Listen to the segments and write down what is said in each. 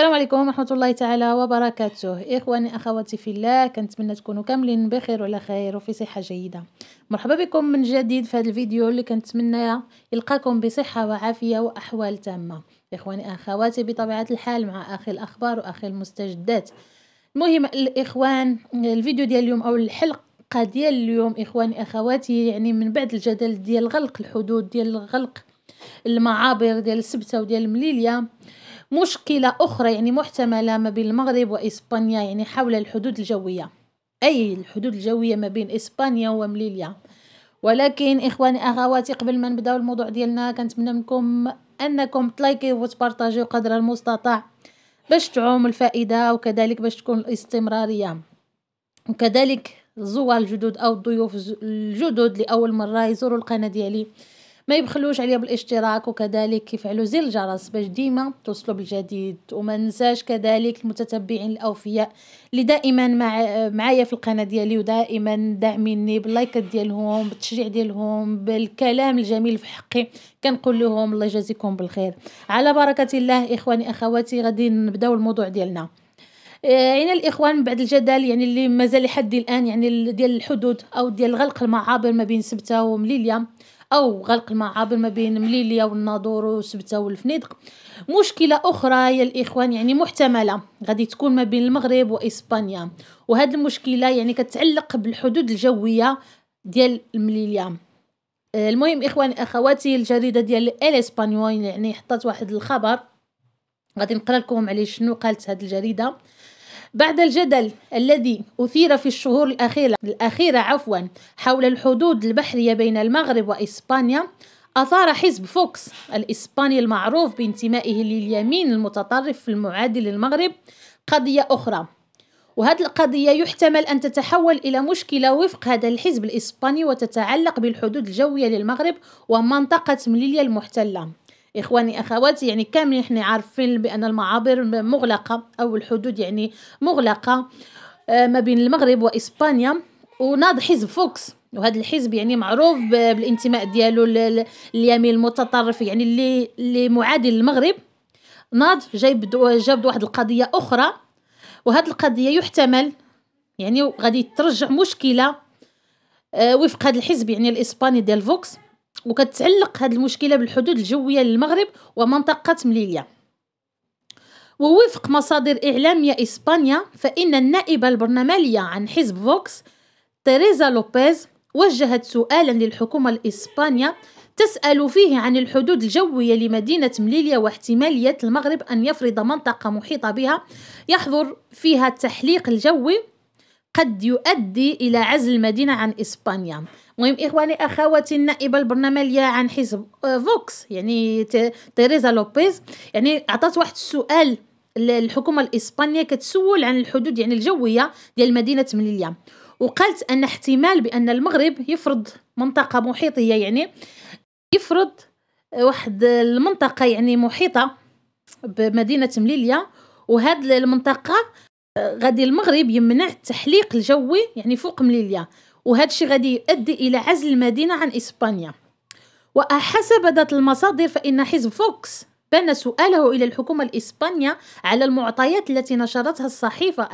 السلام عليكم ورحمة الله تعالى وبركاته إخواني أخواتي في الله كنتمنى تكونوا كاملين بخير وعلى خير وفي صحة جيدة مرحبا بكم من جديد في هذا الفيديو اللي كنتمنى يلقاكم بصحة وعافية وأحوال تامة إخواني أخواتي بطبيعة الحال مع أخي الأخبار وأخي المستجدات المهم الإخوان الفيديو ديال اليوم أو الحلقة ديال اليوم إخواني أخواتي يعني من بعد الجدل ديال غلق الحدود ديال غلق المعابر ديال السبتة وديال المليلية مشكلة أخرى يعني محتملة ما بين المغرب وإسبانيا يعني حول الحدود الجوية أي الحدود الجوية ما بين إسبانيا ومليليا ولكن إخواني أخواتي قبل ما نبداو الموضوع ديالنا كنتمنى منكم أنكم تلايكيو وتبارتاجي قدر المستطاع باش تعوم الفائدة وكذلك باش تكون الاستمرارية وكذلك الزوار الجدد أو الضيوف الجدد لأول مرة يزوروا القناة ديالي ما يبخلوش عليا بالاشتراك وكذلك يفعلوا زر الجرس باش ديما توصلوا بالجديد وما ننساش كذلك المتتبعين الاوفياء اللي دائما مع معايا في القناه ديالي ودائما داعميني باللايكات ديالهم بالتشجيع ديالهم بالكلام الجميل في حقي كنقول لهم الله يجازيكم بالخير على بركه الله اخواني اخواتي غادي نبداو الموضوع ديالنا يعني الاخوان من بعد الجدل يعني اللي مازال لحد الان يعني ديال الحدود او ديال غلق المعابر ما بين سبته ومليليا أو غلق المعابر ما بين مليليا والناظور وسبتة والفنيدق مشكلة أخرى يا الإخوان يعني محتملة غادي تكون ما بين المغرب وإسبانيا وهذه المشكلة يعني كتعلق بالحدود الجوية ديال مليليا آه، المهم إخواني أخواتي الجريدة ديال الإسبانيول يعني حطت واحد الخبر غادي نقرا لكم عليه شنو قالت هذه الجريده بعد الجدل الذي أثير في الشهور الأخيرة, الأخيرة عفوا حول الحدود البحرية بين المغرب وإسبانيا أثار حزب فوكس الإسباني المعروف بانتمائه لليمين المتطرف المعادي للمغرب قضية أخرى وهذه القضية يحتمل أن تتحول إلى مشكلة وفق هذا الحزب الإسباني وتتعلق بالحدود الجوية للمغرب ومنطقة مليليا المحتلة إخواني أخواتي يعني كامل إحنا عارفين بأن المعابر مغلقة أو الحدود يعني مغلقة آه، ما بين المغرب وإسبانيا وناض حزب فوكس وهذا الحزب يعني معروف بالانتماء ديالو اليمين المتطرف يعني اللي اللي معادي للمغرب ناض جايب جاب واحد القضيه اخرى وهاد القضيه يحتمل يعني غادي ترجع مشكله آه، وفق هذا الحزب يعني الاسباني ديال فوكس وكتعلق هذه المشكله بالحدود الجويه للمغرب ومنطقه مليليا ووفق مصادر إعلامية إسبانيا فإن النائبة البرلمانية عن حزب فوكس تيريزا لوبيز وجهت سؤالا للحكومة الإسبانية تسأل فيه عن الحدود الجوية لمدينة مليليا واحتمالية المغرب أن يفرض منطقة محيطة بها يحظر فيها التحليق الجوي قد يؤدي إلى عزل المدينة عن إسبانيا مهم إخواني أخواتي النائبة البرلمانية عن حزب آه، فوكس يعني تيريزا لوبيز يعني أعطت واحد السؤال للحكومة الإسبانية كتسول عن الحدود يعني الجوية ديال مدينة مليليا وقالت أن احتمال بأن المغرب يفرض منطقة محيطية يعني يفرض آه، واحد المنطقة يعني محيطة بمدينة مليليا وهاد المنطقة غادي المغرب يمنع التحليق الجوي يعني فوق مليليا وهذا الشيء غادي يؤدي الى عزل المدينه عن اسبانيا وحسب ذات المصادر فان حزب فوكس بان سؤاله الى الحكومه الاسبانيه على المعطيات التي نشرتها الصحيفه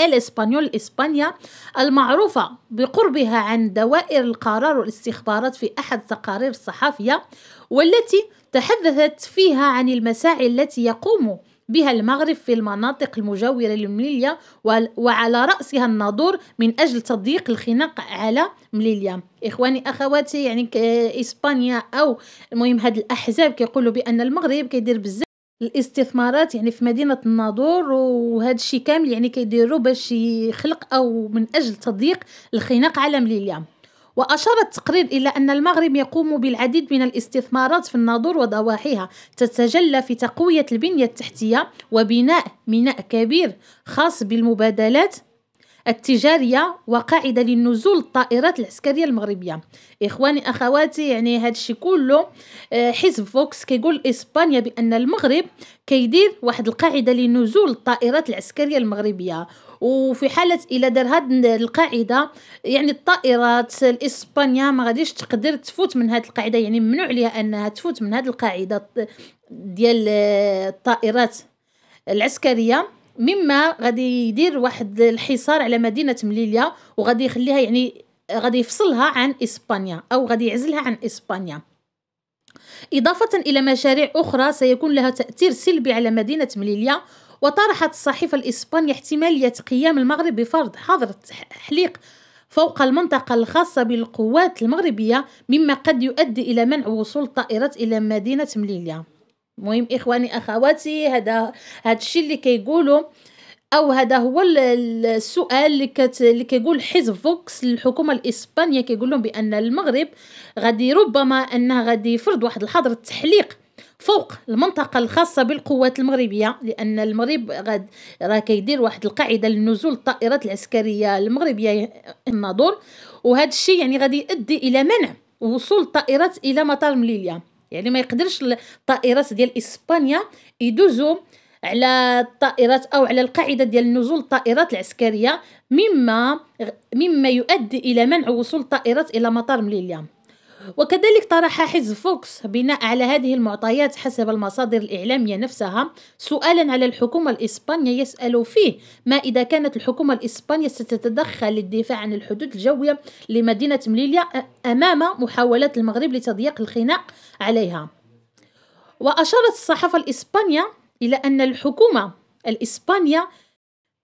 الاسبانيول اسبانيا المعروفه بقربها عن دوائر القرار والاستخبارات في احد التقارير الصحفيه والتي تحدثت فيها عن المساعي التي يقوم بها المغرب في المناطق المجاورة لمليليا وعلى رأسها الناظور من أجل تضييق الخناق على مليليا إخواني أخواتي يعني إسبانيا أو المهم هاد الأحزاب كيقولوا بأن المغرب كيدير بزاف الاستثمارات يعني في مدينة الناظور وهذا الشيء كامل يعني كيديروا باش يخلق أو من أجل تضييق الخناق على مليليا وأشار التقرير إلى أن المغرب يقوم بالعديد من الاستثمارات في الناظور وضواحيها تتجلى في تقوية البنية التحتية وبناء ميناء كبير خاص بالمبادلات التجارية وقاعدة للنزول الطائرات العسكرية المغربية إخواني أخواتي يعني هذا الشيء كله آه، حزب فوكس كيقول إسبانيا بأن المغرب كيدير واحد القاعدة لنزول الطائرات العسكرية المغربية وفي حاله الا دار هاد القاعده يعني الطائرات الاسبانيه ما غاديش تقدر تفوت من هاد القاعده يعني ممنوع ليها انها تفوت من هاد القاعده ديال آه، الطائرات العسكريه مما غادي يدير واحد الحصار على مدينه مليليا وغادي يخليها يعني غادي يفصلها عن اسبانيا او غادي يعزلها عن اسبانيا إضافة إلى مشاريع أخرى سيكون لها تأثير سلبي على مدينة مليليا وطرحت الصحيفة الإسبانية احتمالية قيام المغرب بفرض حظر تحليق فوق المنطقة الخاصة بالقوات المغربية مما قد يؤدي إلى منع وصول الطائرات إلى مدينة مليليا مهم إخواني أخواتي هذا هذا الشيء اللي كيقولوا او هذا هو السؤال اللي كت... اللي كيقول حزب فوكس للحكومه الاسبانيه كيقول لهم بان المغرب غادي ربما انه غادي يفرض واحد الحظر التحليق فوق المنطقة الخاصة بالقوات المغربية لأن المغرب غاد راه كيدير واحد القاعدة للنزول الطائرات العسكرية المغربية الناظور وهذا الشيء يعني غادي يؤدي إلى منع وصول الطائرات إلى مطار مليليا يعني ما يقدرش الطائرات ديال إسبانيا يدوزوا على الطائرات او على القاعده ديال نزول الطائرات العسكريه مما مما يؤدي الى منع وصول الطائرات الى مطار مليليا وكذلك طرح حزب فوكس بناء على هذه المعطيات حسب المصادر الإعلامية نفسها سؤالا على الحكومة الإسبانية يسأل فيه ما إذا كانت الحكومة الإسبانية ستتدخل للدفاع عن الحدود الجوية لمدينة مليليا أمام محاولات المغرب لتضييق الخناق عليها وأشارت الصحافة الإسبانية إلى أن الحكومة الإسبانية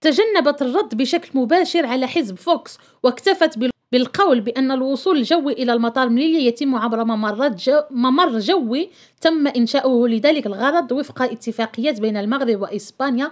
تجنبت الرد بشكل مباشر على حزب فوكس واكتفت بالقول بأن الوصول الجوي إلى المطار مليلية يتم عبر ممر جو ممر جوي تم إنشاؤه لذلك الغرض وفق اتفاقيات بين المغرب وإسبانيا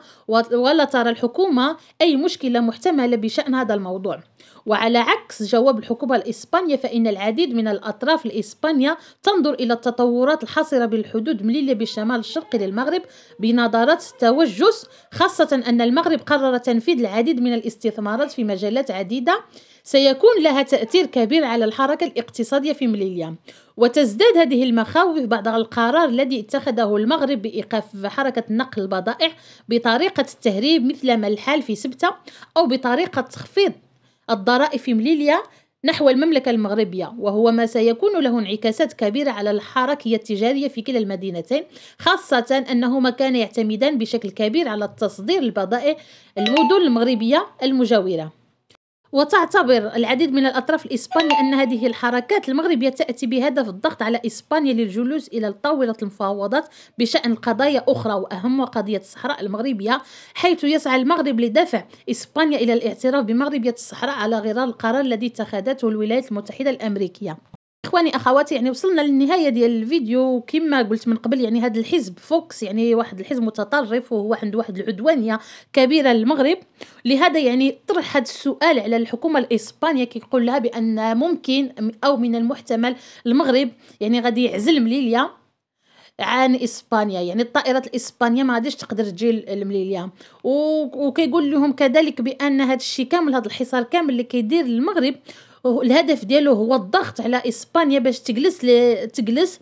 ولا ترى الحكومة أي مشكلة محتملة بشأن هذا الموضوع وعلى عكس جواب الحكومة الإسبانية فإن العديد من الأطراف الإسبانية تنظر إلى التطورات الحاصلة بالحدود مليلية بالشمال الشرقي للمغرب بنظرات توجس خاصة أن المغرب قرر تنفيذ العديد من الاستثمارات في مجالات عديدة سيكون لها تأثير كبير على الحركة الاقتصادية في مليليا وتزداد هذه المخاوف بعد القرار الذي اتخذه المغرب بإيقاف حركة نقل البضائع بطريقة التهريب مثل ما الحال في سبتة أو بطريقة تخفيض الضرائب في مليليا نحو المملكة المغربية وهو ما سيكون له انعكاسات كبيرة على الحركية التجارية في كلا المدينتين خاصة أنهما كان يعتمدان بشكل كبير على تصدير البضائع المدن المغربية المجاورة وتعتبر العديد من الأطراف الإسبانية أن هذه الحركات المغربية تأتي بهدف الضغط على إسبانيا للجلوس إلى طاولة المفاوضات بشأن قضايا أخرى وأهمها قضية الصحراء المغربية حيث يسعى المغرب لدفع إسبانيا إلى الاعتراف بمغربية الصحراء على غرار القرار الذي اتخذته الولايات المتحدة الأمريكية اخواني اخواتي يعني وصلنا للنهايه ديال الفيديو كما قلت من قبل يعني هذا الحزب فوكس يعني واحد الحزب متطرف وهو عنده واحد العدوانيه كبيره للمغرب لهذا يعني طرح هذا السؤال على الحكومه الاسبانيه كيقول لها بان ممكن او من المحتمل المغرب يعني غادي يعزل مليليا عن اسبانيا يعني الطائرات الاسبانيه ما غاديش تقدر تجي لمليليا وكيقول لهم كذلك بان هذا الشيء كامل هذا الحصار كامل اللي كيدير المغرب الهدف ديالو هو الضغط على اسبانيا باش تجلس تجلس